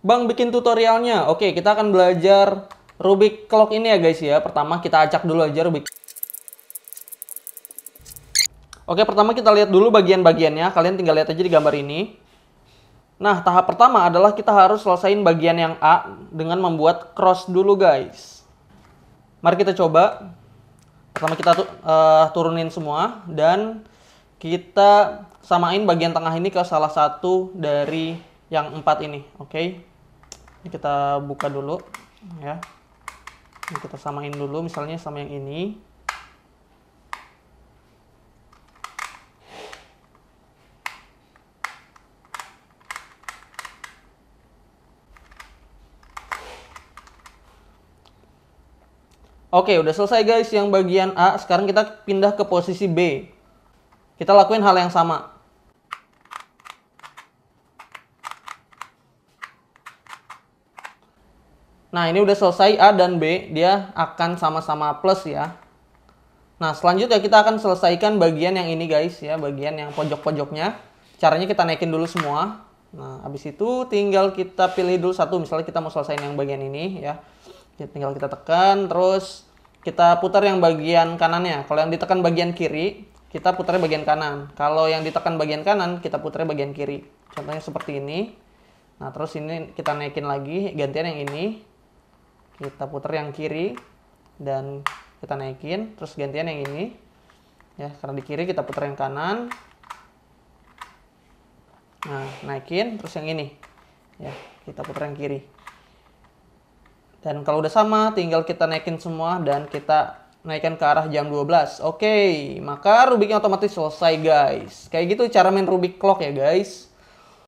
Bang bikin tutorialnya. Oke, kita akan belajar Rubik clock ini ya guys ya. Pertama kita acak dulu aja Rubik. Oke, pertama kita lihat dulu bagian-bagiannya. Kalian tinggal lihat aja di gambar ini. Nah, tahap pertama adalah kita harus selesaiin bagian yang A dengan membuat cross dulu guys. Mari kita coba. Pertama kita uh, turunin semua dan kita samain bagian tengah ini ke salah satu dari yang empat ini oke okay? ini kita buka dulu ya ini kita samain dulu misalnya sama yang ini Oke, udah selesai guys yang bagian A. Sekarang kita pindah ke posisi B. Kita lakuin hal yang sama. Nah, ini udah selesai A dan B, dia akan sama-sama plus ya. Nah, selanjutnya kita akan selesaikan bagian yang ini guys ya, bagian yang pojok-pojoknya. Caranya kita naikin dulu semua. Nah, habis itu tinggal kita pilih dulu satu, misalnya kita mau selesaiin yang bagian ini ya. ya tinggal kita tekan, terus kita putar yang bagian kanannya. Kalau yang ditekan bagian kiri, kita putar bagian kanan. Kalau yang ditekan bagian kanan, kita putar bagian kiri. Contohnya seperti ini. Nah, terus ini kita naikin lagi, gantian yang ini kita putar yang kiri dan kita naikin terus gantian yang ini ya karena di kiri kita putar yang kanan nah naikin terus yang ini ya kita putar yang kiri dan kalau udah sama tinggal kita naikin semua dan kita naikkan ke arah jam 12 oke maka rubiknya otomatis selesai guys kayak gitu cara main rubik clock ya guys